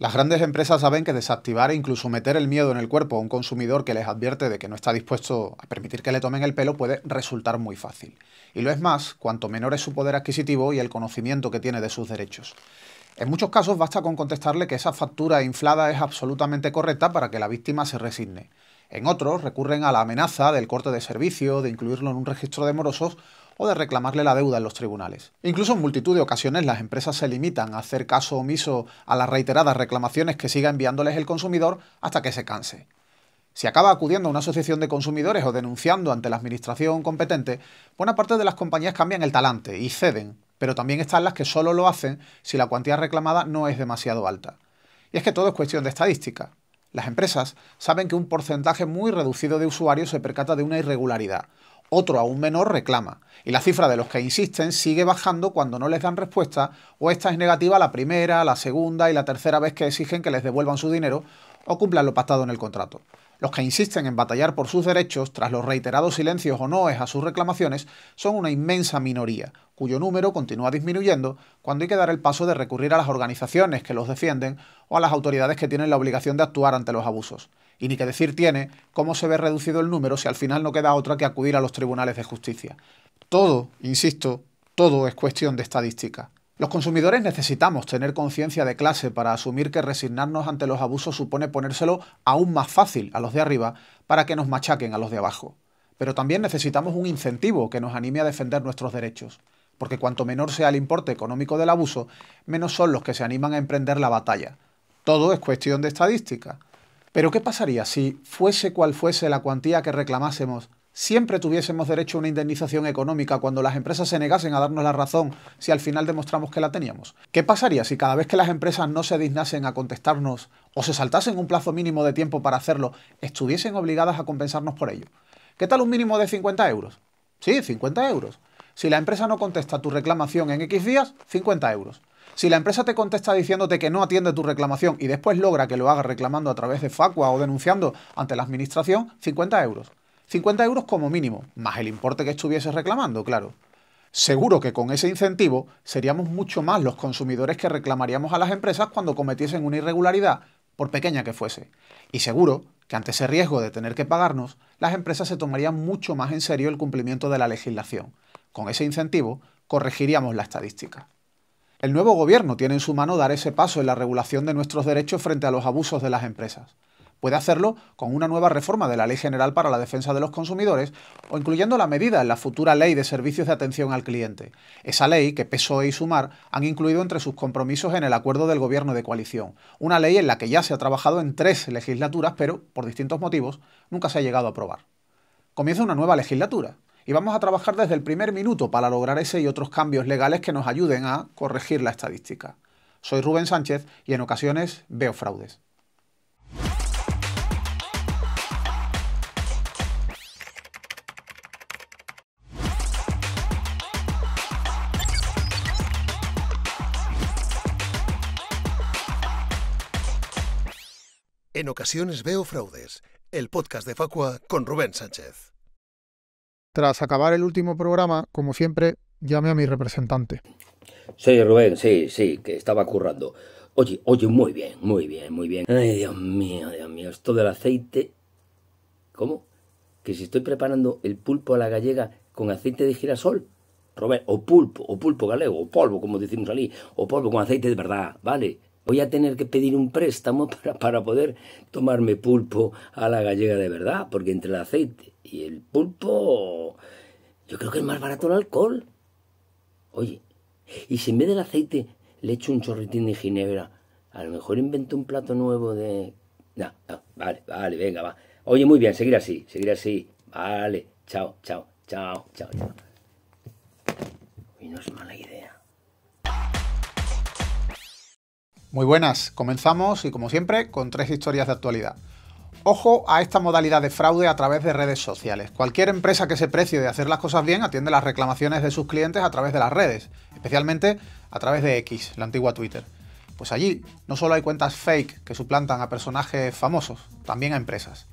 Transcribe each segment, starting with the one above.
Las grandes empresas saben que desactivar e incluso meter el miedo en el cuerpo a un consumidor que les advierte de que no está dispuesto a permitir que le tomen el pelo puede resultar muy fácil. Y lo es más cuanto menor es su poder adquisitivo y el conocimiento que tiene de sus derechos. En muchos casos basta con contestarle que esa factura inflada es absolutamente correcta para que la víctima se resigne. En otros recurren a la amenaza del corte de servicio, de incluirlo en un registro de morosos o de reclamarle la deuda en los tribunales. Incluso en multitud de ocasiones las empresas se limitan a hacer caso omiso a las reiteradas reclamaciones que siga enviándoles el consumidor hasta que se canse. Si acaba acudiendo a una asociación de consumidores o denunciando ante la administración competente, buena parte de las compañías cambian el talante y ceden, pero también están las que solo lo hacen si la cuantía reclamada no es demasiado alta. Y es que todo es cuestión de estadística. Las empresas saben que un porcentaje muy reducido de usuarios se percata de una irregularidad, otro aún menor reclama. Y la cifra de los que insisten sigue bajando cuando no les dan respuesta o esta es negativa la primera, la segunda y la tercera vez que exigen que les devuelvan su dinero o cumplan lo pactado en el contrato. Los que insisten en batallar por sus derechos tras los reiterados silencios o noes a sus reclamaciones son una inmensa minoría, cuyo número continúa disminuyendo cuando hay que dar el paso de recurrir a las organizaciones que los defienden o a las autoridades que tienen la obligación de actuar ante los abusos. Y ni que decir tiene cómo se ve reducido el número si al final no queda otra que acudir a los tribunales de justicia. Todo, insisto, todo es cuestión de estadística. Los consumidores necesitamos tener conciencia de clase para asumir que resignarnos ante los abusos supone ponérselo aún más fácil a los de arriba para que nos machaquen a los de abajo. Pero también necesitamos un incentivo que nos anime a defender nuestros derechos, porque cuanto menor sea el importe económico del abuso, menos son los que se animan a emprender la batalla. Todo es cuestión de estadística. Pero ¿qué pasaría si, fuese cual fuese la cuantía que reclamásemos, siempre tuviésemos derecho a una indemnización económica cuando las empresas se negasen a darnos la razón si al final demostramos que la teníamos? ¿Qué pasaría si cada vez que las empresas no se dignasen a contestarnos o se saltasen un plazo mínimo de tiempo para hacerlo, estuviesen obligadas a compensarnos por ello? ¿Qué tal un mínimo de 50 euros? Sí, 50 euros. Si la empresa no contesta tu reclamación en X días, 50 euros. Si la empresa te contesta diciéndote que no atiende tu reclamación y después logra que lo haga reclamando a través de Facua o denunciando ante la administración, 50 euros. 50 euros como mínimo, más el importe que estuviese reclamando, claro. Seguro que con ese incentivo seríamos mucho más los consumidores que reclamaríamos a las empresas cuando cometiesen una irregularidad, por pequeña que fuese. Y seguro que ante ese riesgo de tener que pagarnos, las empresas se tomarían mucho más en serio el cumplimiento de la legislación. Con ese incentivo, corregiríamos la estadística. El nuevo gobierno tiene en su mano dar ese paso en la regulación de nuestros derechos frente a los abusos de las empresas. Puede hacerlo con una nueva reforma de la Ley General para la Defensa de los Consumidores o incluyendo la medida en la futura Ley de Servicios de Atención al Cliente, esa ley que PSOE y Sumar han incluido entre sus compromisos en el acuerdo del Gobierno de coalición, una ley en la que ya se ha trabajado en tres legislaturas, pero, por distintos motivos, nunca se ha llegado a aprobar. Comienza una nueva legislatura, y vamos a trabajar desde el primer minuto para lograr ese y otros cambios legales que nos ayuden a corregir la estadística. Soy Rubén Sánchez y en ocasiones veo fraudes. En ocasiones veo fraudes. El podcast de Facua con Rubén Sánchez. Tras acabar el último programa, como siempre, llame a mi representante. Sí, Rubén, sí, sí, que estaba currando. Oye, oye, muy bien, muy bien, muy bien. Ay, Dios mío, Dios mío, esto del aceite. ¿Cómo? ¿Que si estoy preparando el pulpo a la gallega con aceite de girasol? Rubén, o pulpo, o pulpo galego, o polvo, como decimos allí, o polvo con aceite de verdad, ¿vale? voy a tener que pedir un préstamo para, poder tomarme pulpo a la gallega de verdad, porque entre el aceite y el pulpo yo creo que es más barato el alcohol. Oye, y si en vez del aceite le echo un chorritín de ginebra, a lo mejor invento un plato nuevo de... No, vale, vale, venga, va. Oye, muy bien, seguir así, seguir así. Vale, chao, chao, chao, chao. chao. Y no es mala idea. Muy buenas, comenzamos y como siempre con tres historias de actualidad. Ojo a esta modalidad de fraude a través de redes sociales. Cualquier empresa que se precie de hacer las cosas bien atiende las reclamaciones de sus clientes a través de las redes, especialmente a través de X, la antigua Twitter. Pues allí no solo hay cuentas fake que suplantan a personajes famosos, también a empresas.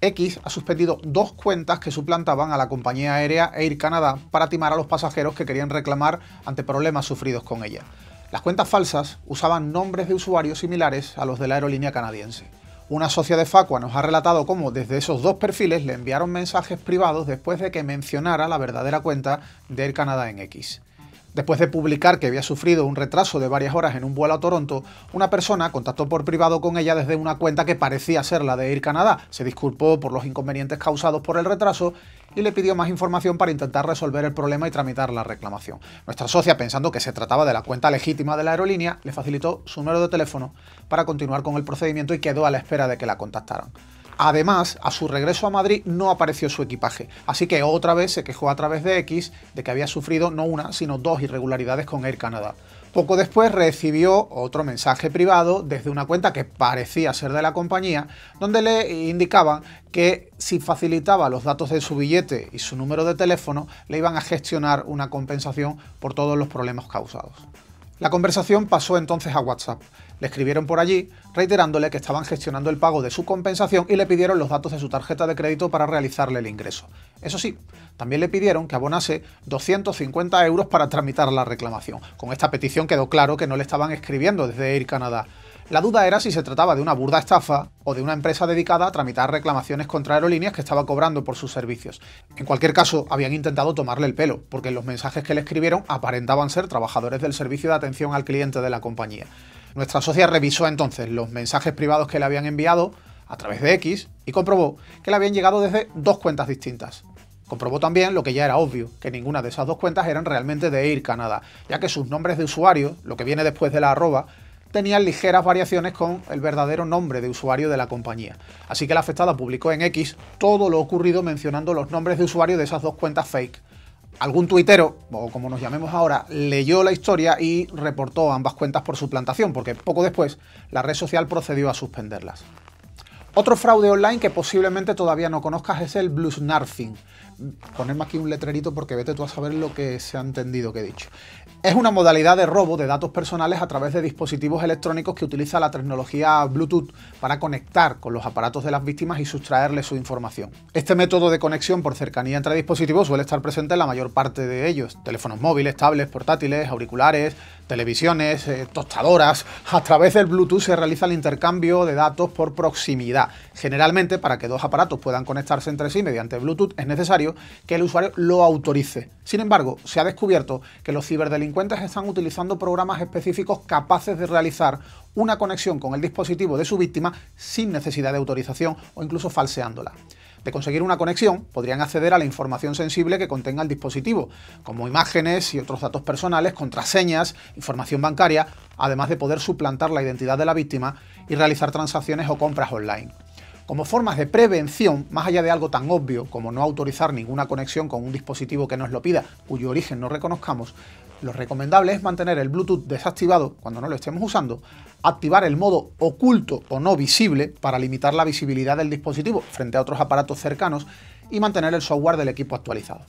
X ha suspendido dos cuentas que suplantaban a la compañía aérea Air Canada para timar a los pasajeros que querían reclamar ante problemas sufridos con ella. Las cuentas falsas usaban nombres de usuarios similares a los de la aerolínea canadiense. Una socia de Facua nos ha relatado cómo desde esos dos perfiles le enviaron mensajes privados después de que mencionara la verdadera cuenta de Air Canada en X. Después de publicar que había sufrido un retraso de varias horas en un vuelo a Toronto, una persona contactó por privado con ella desde una cuenta que parecía ser la de Air Canada, se disculpó por los inconvenientes causados por el retraso y le pidió más información para intentar resolver el problema y tramitar la reclamación. Nuestra socia, pensando que se trataba de la cuenta legítima de la aerolínea, le facilitó su número de teléfono para continuar con el procedimiento y quedó a la espera de que la contactaran. Además, a su regreso a Madrid no apareció su equipaje, así que otra vez se quejó a través de X de que había sufrido no una, sino dos irregularidades con Air Canada. Poco después recibió otro mensaje privado desde una cuenta que parecía ser de la compañía, donde le indicaban que si facilitaba los datos de su billete y su número de teléfono, le iban a gestionar una compensación por todos los problemas causados. La conversación pasó entonces a WhatsApp, le escribieron por allí reiterándole que estaban gestionando el pago de su compensación y le pidieron los datos de su tarjeta de crédito para realizarle el ingreso. Eso sí, también le pidieron que abonase 250 euros para tramitar la reclamación. Con esta petición quedó claro que no le estaban escribiendo desde Air Canadá. La duda era si se trataba de una burda estafa o de una empresa dedicada a tramitar reclamaciones contra aerolíneas que estaba cobrando por sus servicios. En cualquier caso, habían intentado tomarle el pelo, porque los mensajes que le escribieron aparentaban ser trabajadores del servicio de atención al cliente de la compañía. Nuestra socia revisó entonces los mensajes privados que le habían enviado a través de X y comprobó que le habían llegado desde dos cuentas distintas. Comprobó también lo que ya era obvio, que ninguna de esas dos cuentas eran realmente de Air Canada, ya que sus nombres de usuario, lo que viene después de la arroba, tenían ligeras variaciones con el verdadero nombre de usuario de la compañía. Así que la afectada publicó en X todo lo ocurrido mencionando los nombres de usuario de esas dos cuentas fake. Algún tuitero, o como nos llamemos ahora, leyó la historia y reportó ambas cuentas por suplantación, porque poco después la red social procedió a suspenderlas. Otro fraude online que posiblemente todavía no conozcas es el bluesnarfing, ponerme aquí un letrerito porque vete tú a saber lo que se ha entendido que he dicho. Es una modalidad de robo de datos personales a través de dispositivos electrónicos que utiliza la tecnología Bluetooth para conectar con los aparatos de las víctimas y sustraerles su información. Este método de conexión por cercanía entre dispositivos suele estar presente en la mayor parte de ellos, teléfonos móviles, tablets, portátiles, auriculares, televisiones, eh, tostadoras. A través del Bluetooth se realiza el intercambio de datos por proximidad Generalmente, para que dos aparatos puedan conectarse entre sí mediante Bluetooth, es necesario que el usuario lo autorice. Sin embargo, se ha descubierto que los ciberdelincuentes están utilizando programas específicos capaces de realizar una conexión con el dispositivo de su víctima sin necesidad de autorización o incluso falseándola. De conseguir una conexión, podrían acceder a la información sensible que contenga el dispositivo, como imágenes y otros datos personales, contraseñas, información bancaria, además de poder suplantar la identidad de la víctima y realizar transacciones o compras online como formas de prevención, más allá de algo tan obvio como no autorizar ninguna conexión con un dispositivo que nos lo pida, cuyo origen no reconozcamos, lo recomendable es mantener el Bluetooth desactivado cuando no lo estemos usando, activar el modo oculto o no visible para limitar la visibilidad del dispositivo frente a otros aparatos cercanos y mantener el software del equipo actualizado.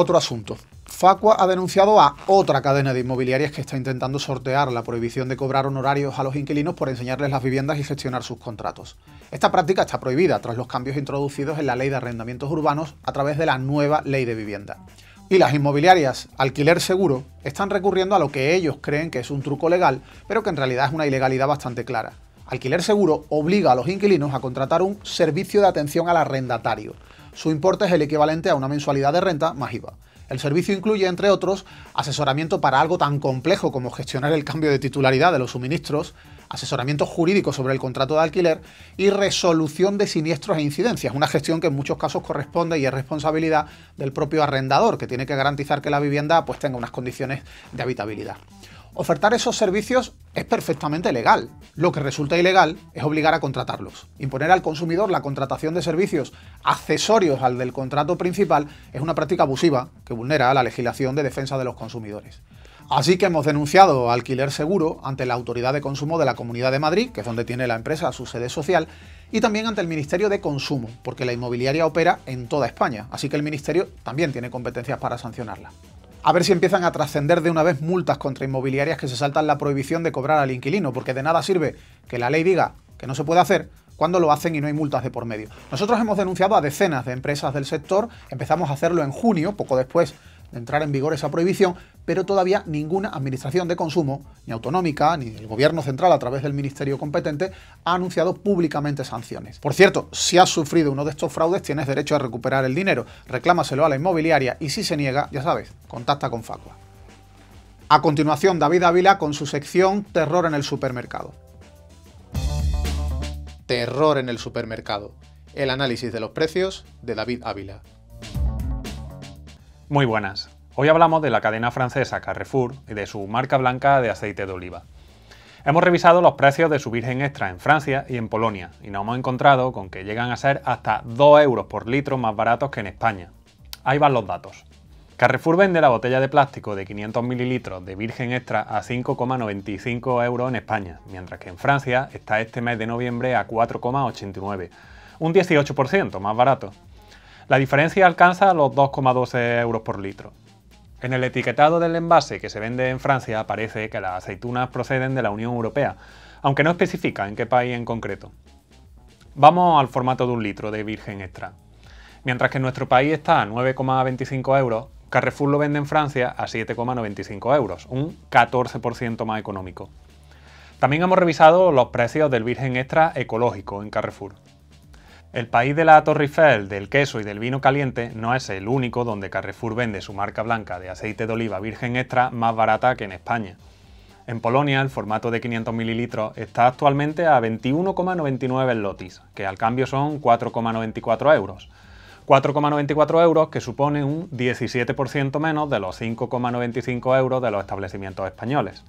Otro asunto. Facua ha denunciado a otra cadena de inmobiliarias que está intentando sortear la prohibición de cobrar honorarios a los inquilinos por enseñarles las viviendas y gestionar sus contratos. Esta práctica está prohibida tras los cambios introducidos en la Ley de Arrendamientos Urbanos a través de la nueva Ley de Vivienda. Y las inmobiliarias Alquiler Seguro están recurriendo a lo que ellos creen que es un truco legal, pero que en realidad es una ilegalidad bastante clara. Alquiler Seguro obliga a los inquilinos a contratar un servicio de atención al arrendatario, su importe es el equivalente a una mensualidad de renta más IVA. El servicio incluye, entre otros, asesoramiento para algo tan complejo como gestionar el cambio de titularidad de los suministros, asesoramiento jurídico sobre el contrato de alquiler y resolución de siniestros e incidencias, una gestión que en muchos casos corresponde y es responsabilidad del propio arrendador, que tiene que garantizar que la vivienda pues, tenga unas condiciones de habitabilidad. Ofertar esos servicios es perfectamente legal. Lo que resulta ilegal es obligar a contratarlos. Imponer al consumidor la contratación de servicios accesorios al del contrato principal es una práctica abusiva que vulnera la legislación de defensa de los consumidores. Así que hemos denunciado Alquiler Seguro ante la Autoridad de Consumo de la Comunidad de Madrid, que es donde tiene la empresa su sede social, y también ante el Ministerio de Consumo, porque la inmobiliaria opera en toda España, así que el Ministerio también tiene competencias para sancionarla a ver si empiezan a trascender de una vez multas contra inmobiliarias que se saltan la prohibición de cobrar al inquilino, porque de nada sirve que la ley diga que no se puede hacer cuando lo hacen y no hay multas de por medio. Nosotros hemos denunciado a decenas de empresas del sector, empezamos a hacerlo en junio, poco después de entrar en vigor esa prohibición, pero todavía ninguna administración de consumo, ni autonómica, ni el gobierno central a través del ministerio competente, ha anunciado públicamente sanciones. Por cierto, si has sufrido uno de estos fraudes, tienes derecho a recuperar el dinero, reclámaselo a la inmobiliaria y si se niega, ya sabes, contacta con Facua. A continuación, David Ávila con su sección Terror en el supermercado. Terror en el supermercado. El análisis de los precios de David Ávila. Muy buenas. Hoy hablamos de la cadena francesa Carrefour y de su marca blanca de aceite de oliva. Hemos revisado los precios de su virgen extra en Francia y en Polonia y nos hemos encontrado con que llegan a ser hasta 2 euros por litro más baratos que en España. Ahí van los datos. Carrefour vende la botella de plástico de 500 mililitros de virgen extra a 5,95 euros en España, mientras que en Francia está este mes de noviembre a 4,89, un 18% más barato. La diferencia alcanza los 2,12 euros por litro. En el etiquetado del envase que se vende en Francia aparece que las aceitunas proceden de la Unión Europea, aunque no especifica en qué país en concreto. Vamos al formato de un litro de virgen extra. Mientras que en nuestro país está a 9,25 euros, Carrefour lo vende en Francia a 7,95 euros, un 14% más económico. También hemos revisado los precios del virgen extra ecológico en Carrefour. El país de la Torre del queso y del vino caliente no es el único donde Carrefour vende su marca blanca de aceite de oliva virgen extra más barata que en España. En Polonia, el formato de 500 ml está actualmente a 21,99 lotis, que al cambio son 4,94 euros. 4,94 euros que supone un 17% menos de los 5,95 euros de los establecimientos españoles.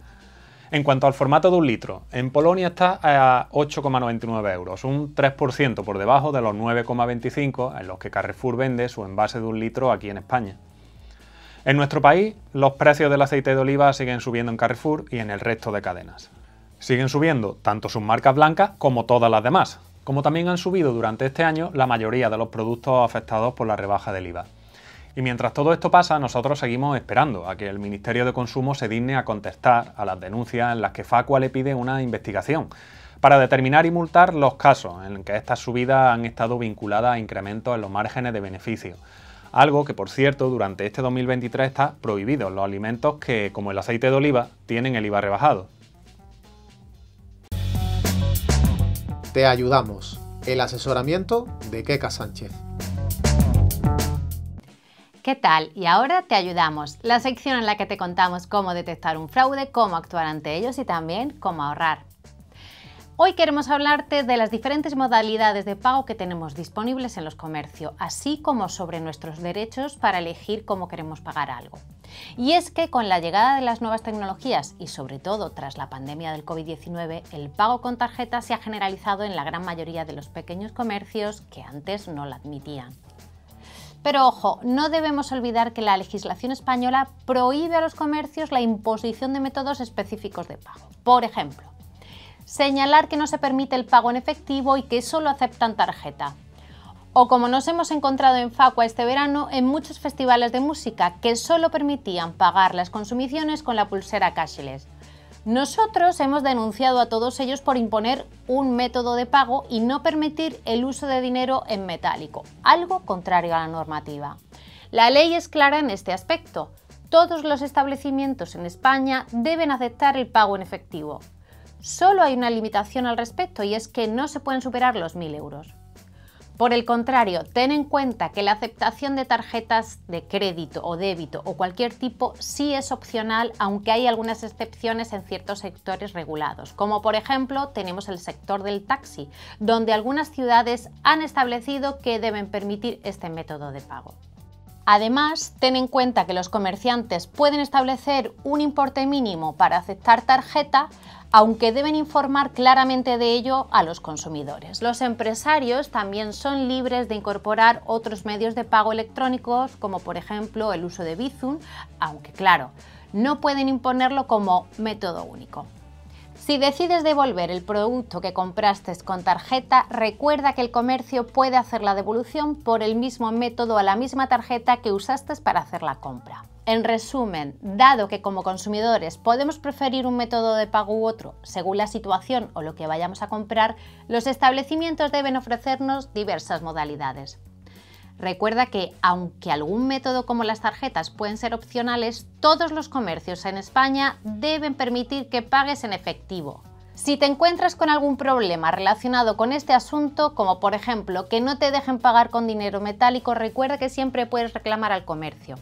En cuanto al formato de un litro, en Polonia está a 8,99 euros, un 3% por debajo de los 9,25 en los que Carrefour vende su envase de un litro aquí en España. En nuestro país, los precios del aceite de oliva siguen subiendo en Carrefour y en el resto de cadenas. Siguen subiendo tanto sus marcas blancas como todas las demás, como también han subido durante este año la mayoría de los productos afectados por la rebaja del IVA. Y mientras todo esto pasa, nosotros seguimos esperando a que el Ministerio de Consumo se digne a contestar a las denuncias en las que Facua le pide una investigación para determinar y multar los casos en que estas subidas han estado vinculadas a incrementos en los márgenes de beneficio. Algo que, por cierto, durante este 2023 está prohibido en los alimentos que, como el aceite de oliva, tienen el IVA rebajado. Te ayudamos. El asesoramiento de Keca Sánchez. ¿Qué tal? Y ahora te ayudamos, la sección en la que te contamos cómo detectar un fraude, cómo actuar ante ellos y también cómo ahorrar. Hoy queremos hablarte de las diferentes modalidades de pago que tenemos disponibles en los comercios, así como sobre nuestros derechos para elegir cómo queremos pagar algo. Y es que con la llegada de las nuevas tecnologías y sobre todo tras la pandemia del COVID-19, el pago con tarjeta se ha generalizado en la gran mayoría de los pequeños comercios que antes no lo admitían. Pero ojo, no debemos olvidar que la legislación española prohíbe a los comercios la imposición de métodos específicos de pago. Por ejemplo, señalar que no se permite el pago en efectivo y que solo aceptan tarjeta. O como nos hemos encontrado en Facua este verano en muchos festivales de música que solo permitían pagar las consumiciones con la pulsera cashless. Nosotros hemos denunciado a todos ellos por imponer un método de pago y no permitir el uso de dinero en metálico, algo contrario a la normativa. La ley es clara en este aspecto. Todos los establecimientos en España deben aceptar el pago en efectivo. Solo hay una limitación al respecto y es que no se pueden superar los 1.000 euros. Por el contrario, ten en cuenta que la aceptación de tarjetas de crédito o débito o cualquier tipo sí es opcional, aunque hay algunas excepciones en ciertos sectores regulados, como por ejemplo tenemos el sector del taxi, donde algunas ciudades han establecido que deben permitir este método de pago. Además, ten en cuenta que los comerciantes pueden establecer un importe mínimo para aceptar tarjeta, aunque deben informar claramente de ello a los consumidores. Los empresarios también son libres de incorporar otros medios de pago electrónicos, como por ejemplo el uso de Bizum, aunque claro, no pueden imponerlo como método único. Si decides devolver el producto que compraste con tarjeta, recuerda que el comercio puede hacer la devolución por el mismo método a la misma tarjeta que usaste para hacer la compra. En resumen, dado que como consumidores podemos preferir un método de pago u otro según la situación o lo que vayamos a comprar, los establecimientos deben ofrecernos diversas modalidades. Recuerda que, aunque algún método como las tarjetas pueden ser opcionales, todos los comercios en España deben permitir que pagues en efectivo. Si te encuentras con algún problema relacionado con este asunto, como por ejemplo que no te dejen pagar con dinero metálico, recuerda que siempre puedes reclamar al comercio.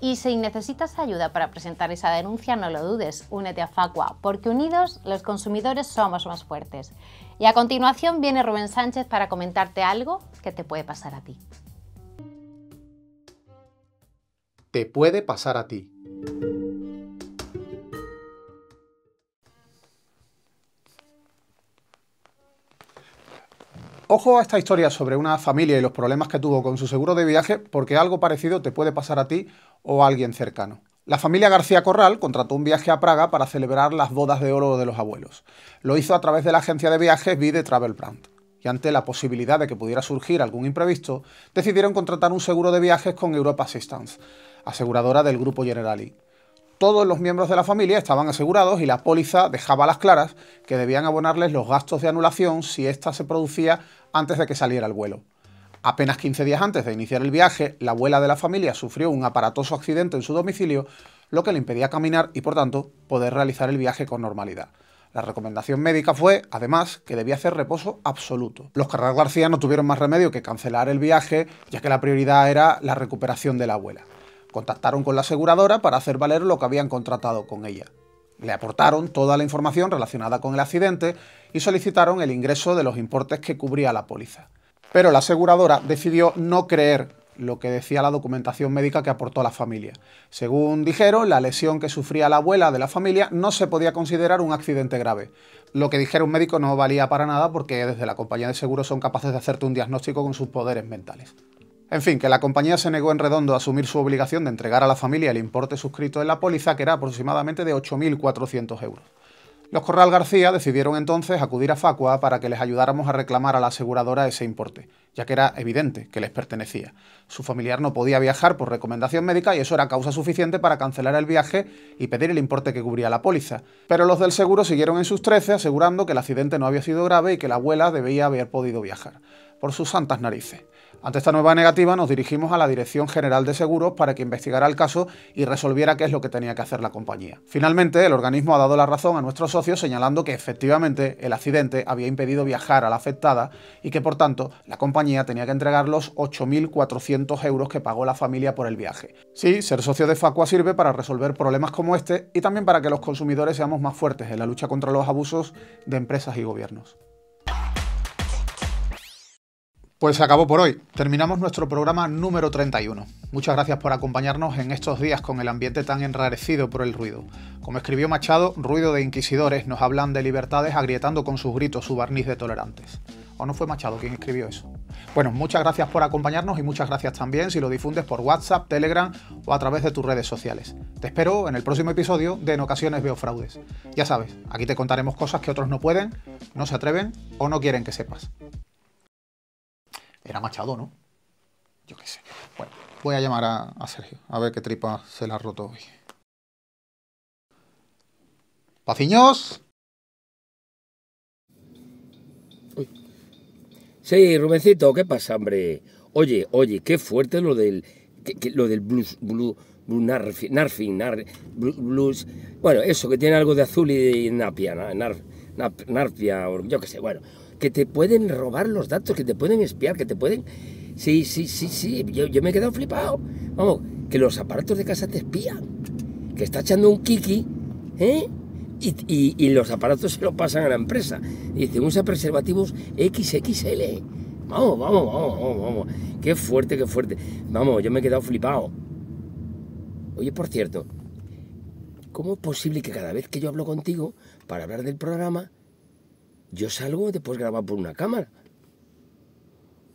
Y si necesitas ayuda para presentar esa denuncia, no lo dudes, únete a Facua, porque unidos los consumidores somos más fuertes. Y a continuación viene Rubén Sánchez para comentarte algo que te puede pasar a ti. te puede pasar a ti. Ojo a esta historia sobre una familia y los problemas que tuvo con su seguro de viaje porque algo parecido te puede pasar a ti o a alguien cercano. La familia García Corral contrató un viaje a Praga para celebrar las bodas de oro de los abuelos. Lo hizo a través de la agencia de viajes Vide Travel Brand y ante la posibilidad de que pudiera surgir algún imprevisto, decidieron contratar un seguro de viajes con Europa Assistance, aseguradora del grupo Generali. Todos los miembros de la familia estaban asegurados y la póliza dejaba a las claras que debían abonarles los gastos de anulación si ésta se producía antes de que saliera el vuelo. Apenas 15 días antes de iniciar el viaje, la abuela de la familia sufrió un aparatoso accidente en su domicilio, lo que le impedía caminar y por tanto poder realizar el viaje con normalidad. La recomendación médica fue, además, que debía hacer reposo absoluto. Los Carral García no tuvieron más remedio que cancelar el viaje, ya que la prioridad era la recuperación de la abuela. Contactaron con la aseguradora para hacer valer lo que habían contratado con ella. Le aportaron toda la información relacionada con el accidente y solicitaron el ingreso de los importes que cubría la póliza. Pero la aseguradora decidió no creer lo que decía la documentación médica que aportó la familia. Según dijeron, la lesión que sufría la abuela de la familia no se podía considerar un accidente grave. Lo que dijera un médico no valía para nada porque desde la compañía de seguros son capaces de hacerte un diagnóstico con sus poderes mentales. En fin, que la compañía se negó en redondo a asumir su obligación de entregar a la familia el importe suscrito en la póliza, que era aproximadamente de 8.400 euros. Los Corral García decidieron entonces acudir a Facua para que les ayudáramos a reclamar a la aseguradora ese importe, ya que era evidente que les pertenecía. Su familiar no podía viajar por recomendación médica y eso era causa suficiente para cancelar el viaje y pedir el importe que cubría la póliza. Pero los del seguro siguieron en sus trece asegurando que el accidente no había sido grave y que la abuela debía haber podido viajar. Por sus santas narices. Ante esta nueva negativa nos dirigimos a la Dirección General de Seguros para que investigara el caso y resolviera qué es lo que tenía que hacer la compañía. Finalmente, el organismo ha dado la razón a nuestros socios señalando que efectivamente el accidente había impedido viajar a la afectada y que por tanto la compañía tenía que entregar los 8.400 euros que pagó la familia por el viaje. Sí, ser socio de Facua sirve para resolver problemas como este y también para que los consumidores seamos más fuertes en la lucha contra los abusos de empresas y gobiernos. Pues se acabó por hoy. Terminamos nuestro programa número 31. Muchas gracias por acompañarnos en estos días con el ambiente tan enrarecido por el ruido. Como escribió Machado, ruido de inquisidores nos hablan de libertades agrietando con sus gritos su barniz de tolerantes. ¿O no fue Machado quien escribió eso? Bueno, muchas gracias por acompañarnos y muchas gracias también si lo difundes por WhatsApp, Telegram o a través de tus redes sociales. Te espero en el próximo episodio de En ocasiones veo fraudes. Ya sabes, aquí te contaremos cosas que otros no pueden, no se atreven o no quieren que sepas. Era Machado, ¿no? Yo qué sé. Bueno, voy a llamar a, Sergio, a ver qué tripa se la ha roto hoy. ¡Paciños! Sí, Rubencito, ¿qué pasa, hombre? Oye, oye, qué fuerte lo del, lo del blues, blues, blues blues, bueno, eso que tiene algo de azul y de napia, nar, yo qué sé, bueno que te pueden robar los datos, que te pueden espiar, que te pueden... Sí, sí, sí, sí, yo, me he quedado flipado. Vamos, que los aparatos de casa te espían, que está echando un kiki, ¿eh? Y, y, los aparatos se lo pasan a la empresa. Dice, usa preservativos XXL. Vamos, vamos, vamos, vamos, vamos. Qué fuerte, qué fuerte. Vamos, yo me he quedado flipado. Oye, por cierto, ¿cómo es posible que cada vez que yo hablo contigo para hablar del programa, yo salgo después grabado por una cámara.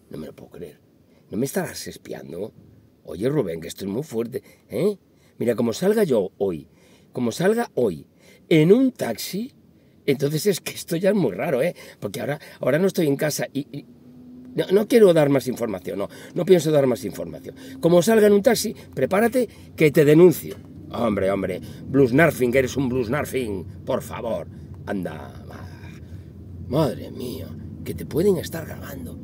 No me lo puedo creer. ¿No me estarás espiando? Oye, Rubén, que estoy muy fuerte, ¿eh? Mira, como salga yo hoy, como salga hoy, en un taxi, entonces es que esto ya es muy raro, ¿eh? Porque ahora, ahora no estoy en casa y... no, quiero dar más información, no, no pienso dar más información. Como salga en un taxi, prepárate que te denuncio. Hombre, hombre, Blues Narfing, eres un Blues Narfing, por favor. Anda, va. Madre mía, que te pueden estar grabando.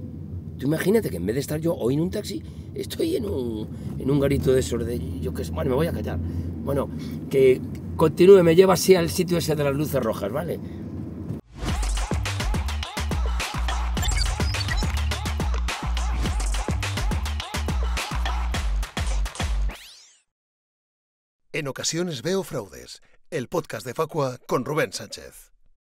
Tú imagínate que en vez de estar yo hoy en un taxi, estoy en un, garito de esos de... Yo que bueno, me voy a callar. Bueno, que continúe, me lleva así al sitio ese de las luces rojas, ¿vale? En ocasiones veo fraudes. El podcast de Facua con Rubén Sánchez.